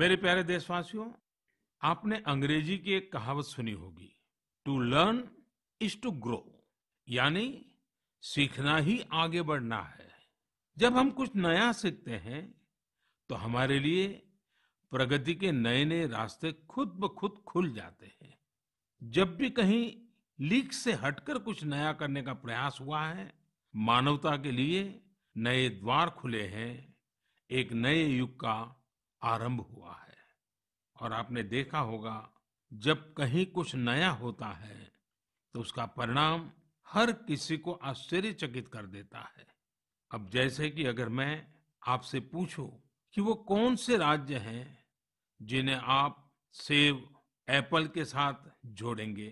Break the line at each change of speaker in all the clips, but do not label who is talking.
मेरे प्यारे देशवासियों आपने अंग्रेजी की एक कहावत सुनी होगी to learn is to grow यानी सीखना ही आगे बढ़ना है जब हम कुछ नया सीखते हैं तो हमारे लिए प्रगति के नए नए रास्ते खुद ब खुद खुल जाते हैं जब भी कहीं लीक से हटकर कुछ नया करने का प्रयास हुआ है मानवता के लिए नए द्वार खुले हैं एक नए युग का आरंभ हुआ है और आपने देखा होगा जब कहीं कुछ नया होता है तो उसका परिणाम हर किसी को आश्चर्यचकित कर देता है अब जैसे कि अगर मैं आपसे पूछूं कि वो कौन से राज्य हैं जिन्हें आप सेब एप्पल के साथ जोड़ेंगे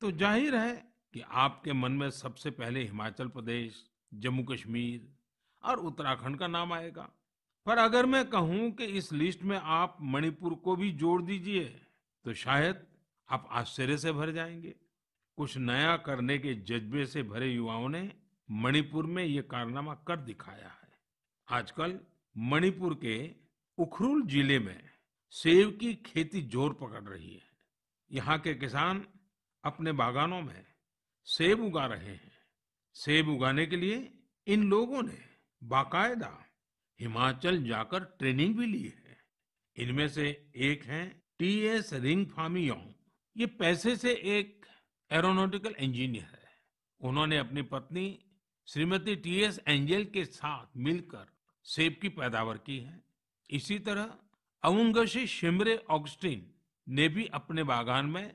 तो जाहिर है कि आपके मन में सबसे पहले हिमाचल प्रदेश जम्मू कश्मीर और उत्तराखंड का नाम आएगा पर अगर मैं कहूं कि इस लिस्ट में आप मणिपुर को भी जोड़ दीजिए तो शायद आप आश्चर्य से भर जाएंगे कुछ नया करने के जज्बे से भरे युवाओं ने मणिपुर में ये कारनामा कर दिखाया है आजकल मणिपुर के उखरुल जिले में सेब की खेती जोर पकड़ रही है यहाँ के किसान अपने बागानों में सेब उगा रहे हैं सेब उगाने के लिए इन लोगों ने बाकायदा हिमाचल जाकर ट्रेनिंग भी ली है इनमें से एक है टी एस रिंग फामियोंग ये पैसे से एक एरोनोटिकल इंजीनियर है उन्होंने अपनी पत्नी श्रीमती टी एस एंजल के साथ मिलकर सेब की पैदावार की है इसी तरह अवंगशी शिमरे ऑगस्टिन ने भी अपने बागान में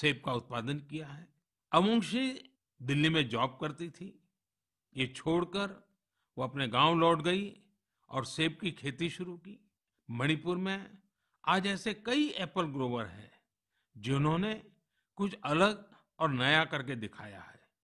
सेब का उत्पादन किया है अवंगशी दिल्ली में जॉब करती थी ये छोड़कर वो अपने गांव लौट गई और सेब की खेती शुरू की मणिपुर में आज ऐसे कई एप्पल ग्रोवर हैं जिन्होंने कुछ अलग और नया करके दिखाया है